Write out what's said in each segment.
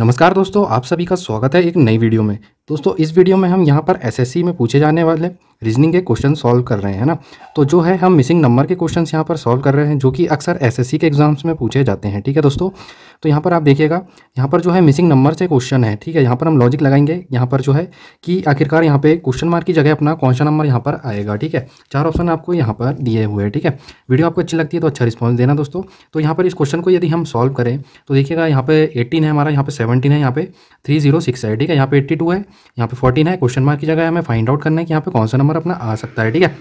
नमस्कार दोस्तों आप सभी का स्वागत है एक नई वीडियो में दोस्तों इस वीडियो में हम यहाँ पर एसएससी में पूछे जाने वाले रीजनिंग के क्वेश्चन सॉल्व कर रहे हैं ना तो जो है हम मिसिंग नंबर के क्वेश्चन यहाँ पर सॉल्व कर रहे हैं जो कि अक्सर एसएससी के एग्जाम्स में पूछे जाते हैं ठीक है दोस्तों तो यहाँ पर आप देखिएगा यहाँ पर जो है मिसिंग नंबर से क्वेश्चन है ठीक है यहाँ पर हम लॉजिक लगाएंगे यहाँ पर जो है कि आखिरकार यहाँ पे क्वेश्चन मार्क की जगह अपना कौन सा नंबर यहाँ पर आएगा ठीक है चार ऑप्शन आपको यहाँ पर दिए हुए हैं ठीक है वीडियो आपको अच्छी लगती है तो अच्छा रिस्पॉन्स देना दोस्तों तो यहाँ पर इस क्वेश्चन को यदि हम सॉल्व करें तो देखिएगा यहाँ पर एट्टीन है हमारा यहाँ पर सेवनटीन है यहाँ पे थ्री जीरो सिक्स है ठीक है यहाँ पे एट्टी टू है यहाँ पे फोर्टीन है क्वेश्चन मार्क की जगह हमें फाइंड आउट करना है कि यहाँ पे कौन सा नंबर अपना आ सकता है ठीक है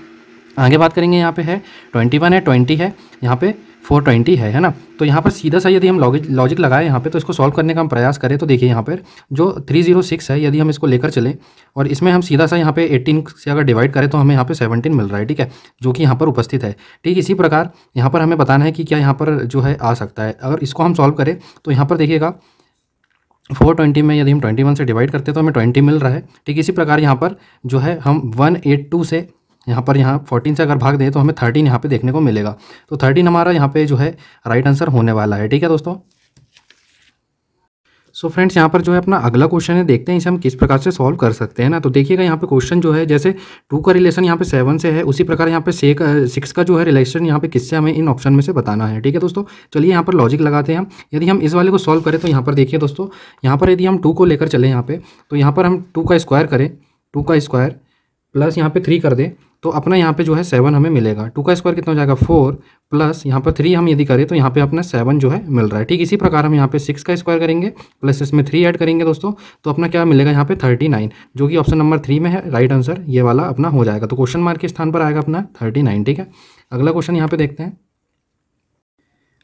आगे बात करेंगे यहाँ पे है ट्वेंटी वन है ट्वेंटी है यहाँ पे फोर ट्वेंटी है है ना तो यहाँ पर सीधा सा यदि हम लॉजिक लगाए यहाँ पे तो इसको सॉल्व करने का हम प्रयास करें तो देखिए यहाँ पर जो थ्री जीरो सिक्स है यदि हम इसको लेकर चलें और इसमें हम सीधा सा यहाँ पे एटीन से अगर डिवाइड करें तो हमें यहाँ पे सेवनटीन मिल रहा है ठीक है जो कि यहाँ पर उपस्थित है ठीक इसी प्रकार यहाँ पर हमें बताना है कि क्या यहाँ पर जो है आ सकता है अगर इसको हम सॉल्व करें तो यहाँ पर देखिएगा फोर ट्वेंटी में यदि हम ट्वेंटी वन से डिवाइड करते हैं तो हमें ट्वेंटी मिल रहा है ठीक इसी प्रकार यहाँ पर जो है हम वन एट टू से यहाँ पर यहाँ फोर्टीन से अगर भाग दें तो हमें थर्टीन यहाँ पे देखने को मिलेगा तो थर्टीन हमारा यहाँ पे जो है राइट आंसर होने वाला है ठीक है दोस्तों सो फ्रेंड्स यहाँ पर जो है अपना अगला क्वेश्चन है देखते हैं इसे हम किस प्रकार से सॉल्व कर सकते हैं ना तो देखिएगा यहाँ पे क्वेश्चन जो है जैसे टू का रिलेशन यहाँ पे सेवन से है उसी प्रकार यहाँ पे से सिक्स का जो है रिलेशन यहाँ पे किससे हमें इन ऑप्शन में से बताना है ठीक है दोस्तों चलिए यहाँ पर लॉजिक लगाते हैं यदि हम इस वाले को सॉल्व करें तो यहाँ पर देखिए दोस्तों यहाँ पर यदि हम टू को लेकर चले यहाँ पर तो यहाँ पर हम टू का स्क्वायर करें टू का स्क्वायर प्लस यहाँ पर थ्री कर दें तो अपना यहाँ पे जो है सेवन हमें मिलेगा टू का स्क्वायर कितना हो जाएगा फोर प्लस यहाँ पर थ्री हम यदि करें तो यहाँ पे अपना सेवन जो है मिल रहा है ठीक इसी प्रकार हम यहाँ पे सिक्स का स्क्वायर करेंगे प्लस इसमें थ्री ऐड करेंगे दोस्तों तो अपना क्या मिलेगा यहाँ पे थर्टी नाइन जो कि ऑप्शन नंबर थ्री में है राइट आंसर ये वाला अपना हो जाएगा तो क्वेश्चन मार्क के स्थान पर आएगा अपना थर्टी नाइन ठीक है अगला क्वेश्चन यहाँ पे देखते हैं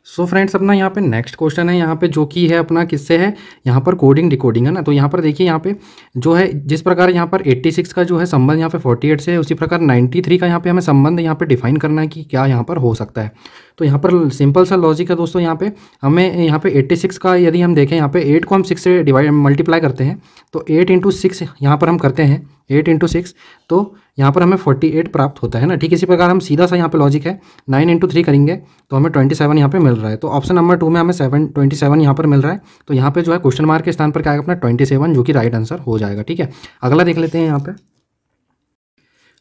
सो so फ्रेंड्स अपना यहाँ पे नेक्स्ट क्वेश्चन है यहाँ पे जो कि है अपना किससे है यहाँ पर कोडिंग डिकोडिंग है ना तो यहाँ पर देखिए यहाँ पे जो है जिस प्रकार यहाँ पर 86 का जो है संबंध यहाँ पे 48 से है उसी प्रकार 93 का यहाँ पे हमें संबंध यहाँ पे डिफाइन करना है कि क्या यहाँ पर हो सकता है तो यहाँ पर सिंपल सा लॉजिक है दोस्तों यहाँ पे हमें यहाँ पे एट्टी का यदि हम देखें यहाँ पे एट को हम सिक्स से डिवाइड मल्टीप्लाई करते हैं तो एट इंटू सिक्स यहाँ पर हम करते हैं एट इंटू सिक्स तो यहाँ पर हमें फोर्टी एट प्राप्त होता है ना ठीक इसी प्रकार हम सीधा सा यहाँ पे लॉजिक है नाइन इंटू थ्री करेंगे तो हमें ट्वेंटी सेवन यहाँ पर मिल रहा है तो ऑप्शन नंबर टू में हमें सेवन ट्वेंटी सेवन यहाँ पर मिल रहा है तो यहाँ पे जो है क्वेश्चन मार्क के स्थान पर क्या आएगा अपना ट्वेंटी सेवन जो कि राइट आंसर हो जाएगा ठीक है अगला देख लेते हैं यहाँ पर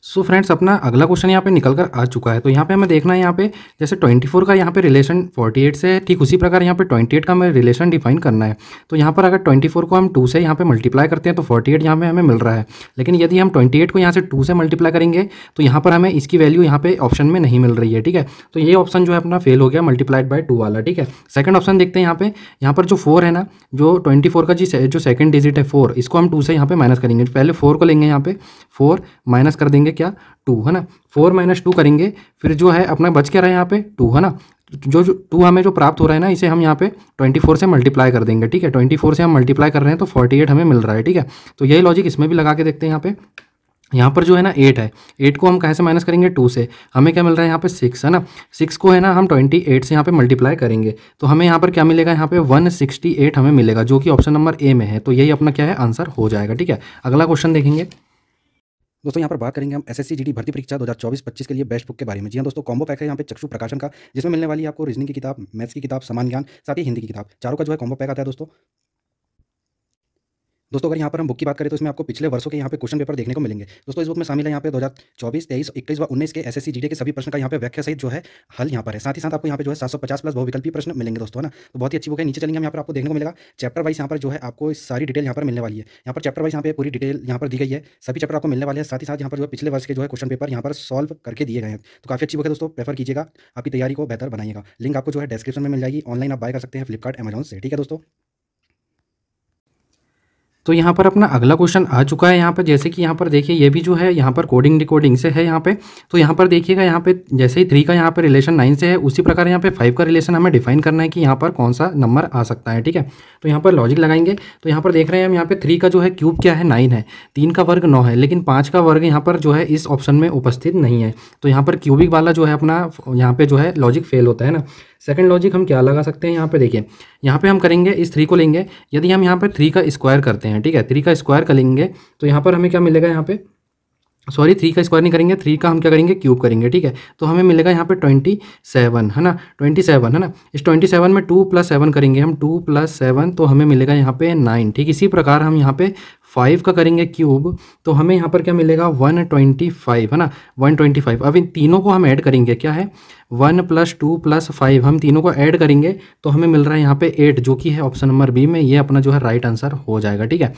सो so फ्रेंड्स अपना अगला क्वेश्चन यहाँ पे निकल कर आ चुका है तो यहाँ पे हमें देखना है यहाँ पे जैसे 24 का यहाँ पे रिलेशन 48 से ठीक उसी प्रकार यहाँ पे 28 का हमें रिलेशन डिफाइन करना है तो यहाँ पर अगर 24 को हम 2 से यहाँ पे मल्टीप्लाई करते हैं तो 48 एट यहाँ पर हमें मिल रहा है लेकिन यदि हम ट्वेंटी को यहाँ से टू से मल्टीप्लाई करेंगे तो यहाँ पर हमें इसकी वैल्यू यहाँ पे ऑप्शन में नहीं मिल रही है ठीक है तो ये ऑप्शन जो है अपना फेल हो गया मल्टीप्लाइड बाई टू वाला ठीक है सेकंड ऑप्शन देखते हैं यहाँ पे यहाँ पर जो फोर है ना जो ट्वेंटी का जी जो सेकंड डिजिट है फोर इसको हम टू से यहाँ पे माइनस करेंगे पहले फोर को लेंगे यहाँ पे फोर माइनस कर देंगे करेंगे क्या टू है ना फोर माइनस टू करेंगे फिर जो है अपना बच क्या रहा है यहाँ पे टू है ना जो टू हमें जो प्राप्त हो रहा है ना इसे हम यहाँ पे 24 से मल्टीप्लाई कर देंगे ठीक है 24 से हम मल्टीप्लाई कर रहे हैं तो 48 हमें मिल रहा है ठीक है तो यही लॉजिक इसमें भी लगा के देखते हैं यहाँ पे यहाँ पर जो है ना एट है एट को हम कहाँ से माइनस करेंगे टू से हमें क्या मिल रहा है यहाँ पे सिक्स है ना सिक्स को है ना हम ट्वेंटी एट से यहाँ पे मल्टीप्लाई करेंगे तो हमें यहाँ पर क्या मिलेगा यहाँ पे वन सिक्सटी एट हमें मिलेगा जो कि ऑप्शन नंबर ए में है तो यही अपना क्या है आंसर हो जाएगा ठीक है अगला क्वेश्चन देखेंगे दोस्तों यहाँ पर बात करेंगे हम एसएससी जीडी भर्ती परीक्षा 2024-25 के लिए बेस्ट बुक के बारे में जी हाँ दोस्तों कॉम्बो पैक है यहाँ पे चक्षु प्रकाशन का जिसमें मिलने वाली आपको रीजनिंग की किताब मैथ्स की किताब समान ज्ञान साथ ही हिंदी की किताब चारों का जो है कॉम्बो पैक आता है दोस्तों दोस्तों अगर यहाँ पर हम बुक की बात करें तो इसमें आपको पिछले वर्षों के यहाँ पे क्वेश्चन पेपर देखने को मिलेंगे दोस्तों इस बुक में शामिल है यहाँ पे दो हज़ार चौबीस तेईस इक्कीस व उन्नीस के एस एस के सभी प्रश्न का यहाँ पे व्याख्या सहित जो है हल यहाँ पर है साथ ही साथ आपको यहाँ पे जो है सात सौ पचास प्लस प्रश्न मिलेंगे दोस्तों ना तो बहुत ही अच्छी बुक है नीचे चलेंगे यहाँ पर आपको देखने को मिलेगा चैप्टर वाइज यहाँ पर जो है आपको सारी डिटेल यहाँ पर मिलने वाली है यहाँ पर चैप्टर वाइज यहाँ पर पूरी डिटेल यहाँ पर दी गई है सभी चैप्टर आपको मिलने वाले हैं साथ ही साथ यहाँ पर जो है पिछले वर्ष के जो है क्वेश्चन पेपर यहाँ पर सॉल्व करके दिए गए हैं तो काफी अच्छी बुक है दोस्तों प्रेफर कीजिएगा आपकी तैयारी को बेहतर बनाइएगा लिंक आपको जो है डिस्क्रिप्शन में मिल जाएगी ऑनलाइन आप बाय कर सकते हैं फ्लिपकार्ट अमेजन से ठीक है दोस्तों तो यहाँ पर अपना अगला क्वेश्चन आ चुका है यहाँ पर जैसे कि यहाँ पर देखिए ये भी जो है यहाँ पर कोडिंग डिकोडिंग से है यहाँ पे तो यहाँ पर देखिएगा यहाँ पे जैसे ही थ्री का यहाँ पे रिलेशन नाइन से है उसी प्रकार यहाँ पे फाइव का रिलेशन हमें डिफाइन करना है कि यहाँ पर कौन सा नंबर आ सकता है ठीक है तो यहाँ पर लॉजिक लगाएंगे तो यहाँ पर देख रहे हैं हम यहाँ पर थ्री का जो है क्यूब क्या है नाइन है तीन का वर्ग नौ है लेकिन पाँच का वर्ग यहाँ पर जो है इस ऑप्शन में उपस्थित नहीं है तो यहाँ पर क्यूबिक वाला जो है अपना यहाँ पर जो है लॉजिक फेल होता है ना सेकंड लॉजिक हम क्या लगा सकते हैं यहाँ पर देखिए यहाँ पर हम करेंगे इस थ्री को लेंगे यदि हम यहाँ पर थ्री का स्क्वायर करते हैं हैं ठीक है थ्री का स्क्वायर कर लेंगे तो यहाँ पर हमें क्या मिलेगा यहाँ पे सॉरी थ्री का स्क्वायर नहीं करेंगे थ्री का हम क्या करेंगे क्यूब करेंगे ठीक है तो हमें मिलेगा यहाँ पे ट्वेंटी सेवन है ना ट्वेंटी सेवन है ना इस ट्वेंटी सेवन में टू प्लस सेवन करेंगे हम टू प्लस सेवन तो हमें मिलेगा यहाँ पे नाइन ठीक इसी प्रकार हम यहाँ पे फाइव का करेंगे क्यूब तो हमें यहाँ पर क्या मिलेगा वन ट्वेंटी फाइव है ना वन ट्वेंटी फाइव अब इन तीनों को हम ऐड करेंगे क्या है one plus two plus five हम तीनों को ऐड करेंगे तो हमें मिल रहा है यहाँ पे एट जो कि है ऑप्शन नंबर बी में ये अपना जो है राइट आंसर हो जाएगा ठीक है